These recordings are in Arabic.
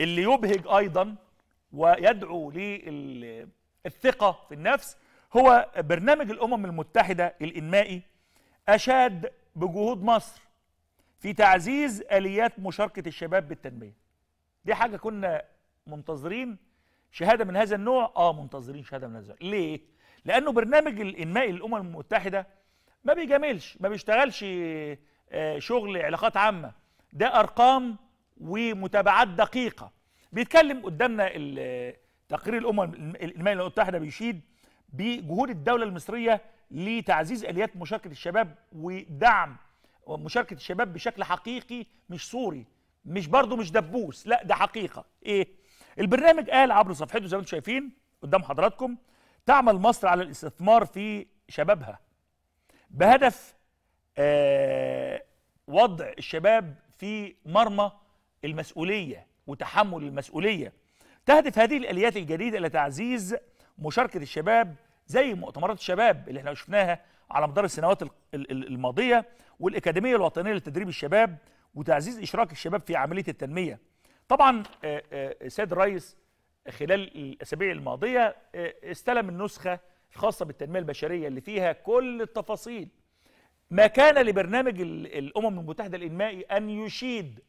اللي يبهج ايضا ويدعو للثقه في النفس هو برنامج الامم المتحده الانمائي اشاد بجهود مصر في تعزيز اليات مشاركه الشباب بالتنميه دي حاجه كنا منتظرين شهاده من هذا النوع اه منتظرين شهاده من هذا النوع ليه لانه برنامج الانمائي للامم المتحده ما بيجاملش ما بيشتغلش آه، شغل علاقات عامه ده ارقام ومتابعات دقيقه بيتكلم قدامنا تقرير الامم المتحده المتحده بيشيد بجهود الدوله المصريه لتعزيز اليات مشاركه الشباب ودعم مشاركه الشباب بشكل حقيقي مش صوري مش برضه مش دبوس لا ده حقيقه ايه البرنامج قال عبر صفحته زي ما انتم شايفين قدام حضراتكم تعمل مصر على الاستثمار في شبابها بهدف آه وضع الشباب في مرمى المسؤولية وتحمل المسؤولية تهدف هذه الآليات الجديدة إلى تعزيز مشاركة الشباب زي مؤتمرات الشباب اللي احنا شفناها على مدار السنوات الماضية والأكاديمية الوطنية لتدريب الشباب وتعزيز إشراك الشباب في عملية التنمية طبعا آه، آه، سيد الرئيس خلال الأسابيع الماضية آه، استلم النسخة الخاصة بالتنمية البشرية اللي فيها كل التفاصيل ما كان لبرنامج الأمم المتحدة الإنمائي أن يشيد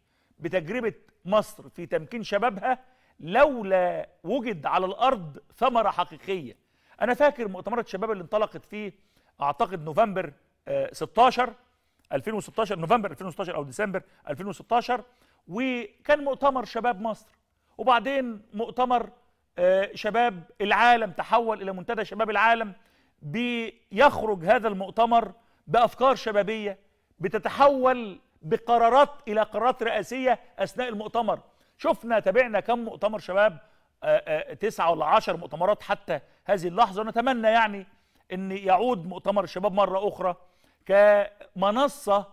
بتجربه مصر في تمكين شبابها لولا وجد على الارض ثمره حقيقيه انا فاكر مؤتمرات الشباب اللي انطلقت في اعتقد نوفمبر 16 آه، 2016 نوفمبر 2016 او ديسمبر 2016 وكان مؤتمر شباب مصر وبعدين مؤتمر آه، شباب العالم تحول الى منتدى شباب العالم بيخرج هذا المؤتمر بافكار شبابيه بتتحول بقرارات الى قرارات رئاسيه اثناء المؤتمر شفنا تابعنا كم مؤتمر شباب آه، آه، تسعة ولا عشر مؤتمرات حتى هذه اللحظة ونتمنى يعني أن يعود مؤتمر الشباب مرة أخرى كمنصة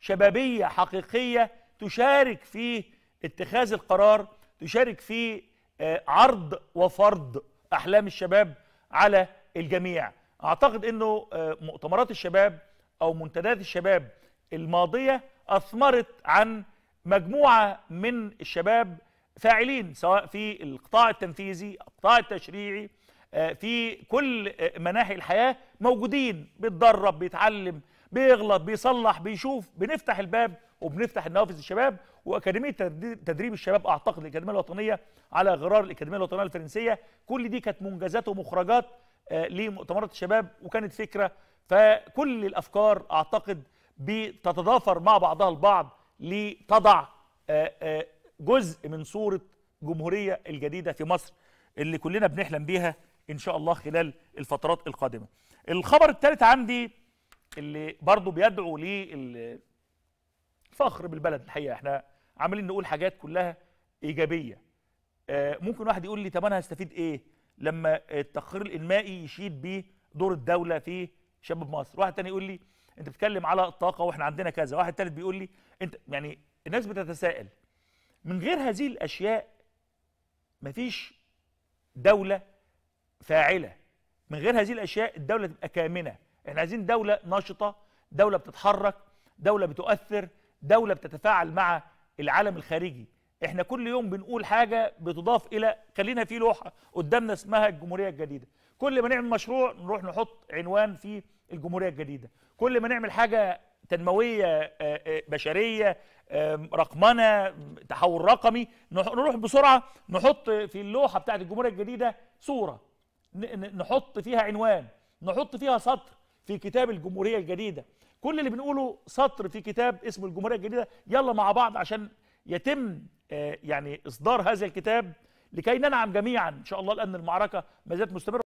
شبابية حقيقية تشارك في اتخاذ القرار تشارك في آه، عرض وفرض أحلام الشباب على الجميع أعتقد أنه مؤتمرات الشباب أو منتديات الشباب الماضية أثمرت عن مجموعة من الشباب فاعلين سواء في القطاع التنفيذي القطاع التشريعي آه، في كل آه، مناحي الحياة موجودين بيتدرب بيتعلم بيغلط بيصلح بيشوف بنفتح الباب وبنفتح النوافذ الشباب واكاديميه تدريب الشباب اعتقد الاكاديميه الوطنيه على غرار الاكاديميه الوطنيه الفرنسيه كل دي كانت منجزات ومخرجات آه، لمؤتمرات الشباب وكانت فكره فكل الافكار اعتقد بتتضافر مع بعضها البعض لتضع آه، آه، جزء من صورة جمهورية الجديدة في مصر اللي كلنا بنحلم بيها إن شاء الله خلال الفترات القادمة الخبر الثالث عندي اللي برضه بيدعو للفخر بالبلد الحقيقة احنا عمالين نقول حاجات كلها إيجابية آه، ممكن واحد يقول لي طب أنا هستفيد إيه لما التقرير الإنمائي يشيد بيه دور الدولة في شباب مصر واحد تاني يقول لي انت بتتكلم على الطاقه واحنا عندنا كذا واحد تالت بيقول لي انت يعني الناس بتتساءل من غير هذه الاشياء مفيش دوله فاعله من غير هذه الاشياء الدوله تبقى كامنه احنا عايزين دوله نشطه دوله بتتحرك دوله بتؤثر دوله بتتفاعل مع العالم الخارجي احنا كل يوم بنقول حاجه بتضاف الى خلينا في لوحه قدامنا اسمها الجمهوريه الجديده كل ما نعمل مشروع نروح نحط عنوان في الجمهوريه الجديده كل ما نعمل حاجه تنمويه آه، آه، بشريه رقمنه تحول رقمي نروح بسرعه نحط في اللوحه بتاعه الجمهوريه الجديده صوره نحط فيها عنوان نحط فيها سطر في كتاب الجمهوريه الجديده كل اللي بنقوله سطر في كتاب اسمه الجمهوريه الجديده يلا مع بعض عشان يتم آه، يعني اصدار هذا الكتاب لكي ننعم جميعا ان شاء الله لان المعركه ما زالت مستمره